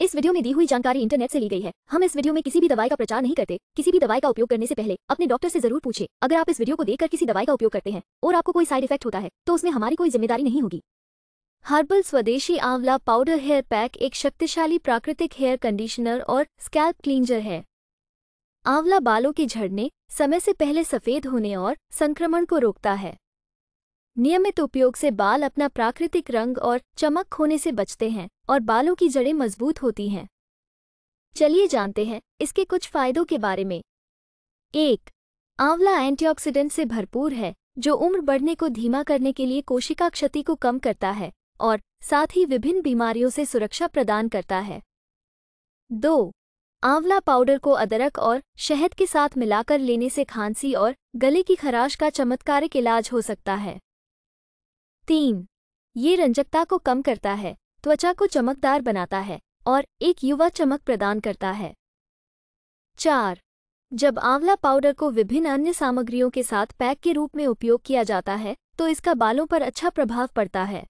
इस वीडियो में दी हुई जानकारी इंटरनेट से ली गई है हम इस वीडियो में किसी भी दवाई का प्रचार नहीं करते किसी भी दवाई का उपयोग करने से पहले अपने डॉक्टर से जरूर पूछे अगर आप इस वीडियो को देखकर किसी दवाई का उपयोग करते हैं और आपको कोई साइड इफेक्ट होता है तो उसमें हमारी कोई जिम्मेदारी नहीं होगी हर्बल स्वदेशी आंवला पाउडर हेयर पैक एक शक्तिशाली प्राकृतिक हेयर कंडीशनर और स्कैल्प क्लींजर है आंवला बालों के झड़ने समय से पहले सफेद होने और संक्रमण को रोकता है नियमित उपयोग से बाल अपना प्राकृतिक रंग और चमक खोने से बचते हैं और बालों की जड़ें मजबूत होती हैं चलिए जानते हैं इसके कुछ फायदों के बारे में एक आंवला एंटीऑक्सीडेंट से भरपूर है जो उम्र बढ़ने को धीमा करने के लिए कोशिका क्षति को कम करता है और साथ ही विभिन्न बीमारियों से सुरक्षा प्रदान करता है दो आंवला पाउडर को अदरक और शहद के साथ मिलाकर लेने से खांसी और गले की खराश का चमत्कारिक इलाज हो सकता है तीन ये रंजकता को कम करता है त्वचा को चमकदार बनाता है और एक युवा चमक प्रदान करता है चार जब आंवला पाउडर को विभिन्न अन्य सामग्रियों के साथ पैक के रूप में उपयोग किया जाता है तो इसका बालों पर अच्छा प्रभाव पड़ता है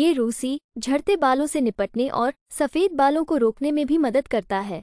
ये रूसी झड़ते बालों से निपटने और सफ़ेद बालों को रोकने में भी मदद करता है